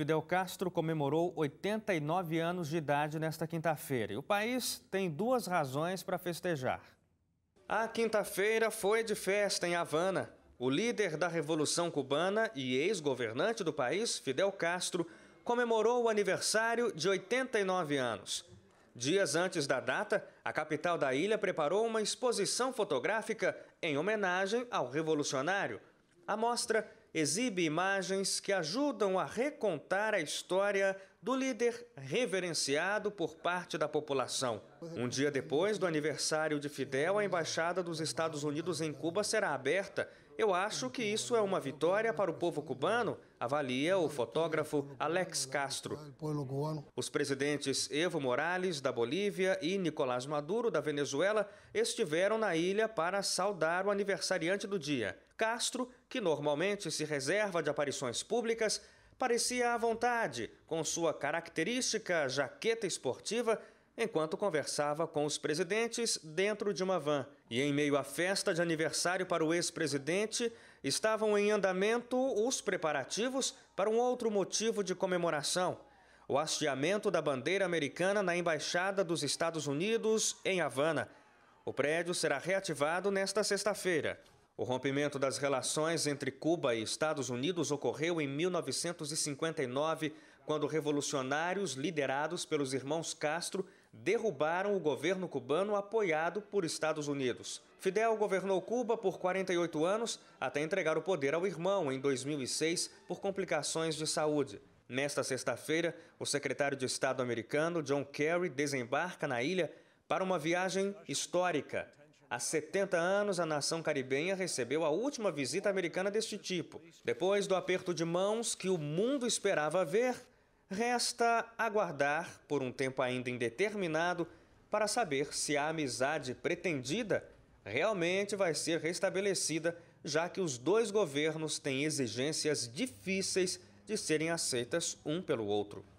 Fidel Castro comemorou 89 anos de idade nesta quinta-feira e o país tem duas razões para festejar. A quinta-feira foi de festa em Havana. O líder da Revolução Cubana e ex-governante do país, Fidel Castro, comemorou o aniversário de 89 anos. Dias antes da data, a capital da ilha preparou uma exposição fotográfica em homenagem ao revolucionário. A mostra exibe imagens que ajudam a recontar a história do líder reverenciado por parte da população. Um dia depois do aniversário de Fidel, a embaixada dos Estados Unidos em Cuba será aberta. Eu acho que isso é uma vitória para o povo cubano, avalia o fotógrafo Alex Castro. Os presidentes Evo Morales, da Bolívia, e Nicolás Maduro, da Venezuela, estiveram na ilha para saudar o aniversariante do dia. Castro, que normalmente se reserva de aparições públicas, parecia à vontade com sua característica jaqueta esportiva enquanto conversava com os presidentes dentro de uma van. E em meio à festa de aniversário para o ex-presidente, estavam em andamento os preparativos para um outro motivo de comemoração: o hasteamento da bandeira americana na Embaixada dos Estados Unidos em Havana. O prédio será reativado nesta sexta-feira. O rompimento das relações entre Cuba e Estados Unidos ocorreu em 1959, quando revolucionários liderados pelos irmãos Castro derrubaram o governo cubano apoiado por Estados Unidos. Fidel governou Cuba por 48 anos até entregar o poder ao irmão em 2006 por complicações de saúde. Nesta sexta-feira, o secretário de Estado americano John Kerry desembarca na ilha para uma viagem histórica. Há 70 anos, a nação caribenha recebeu a última visita americana deste tipo. Depois do aperto de mãos que o mundo esperava ver, resta aguardar por um tempo ainda indeterminado para saber se a amizade pretendida realmente vai ser restabelecida, já que os dois governos têm exigências difíceis de serem aceitas um pelo outro.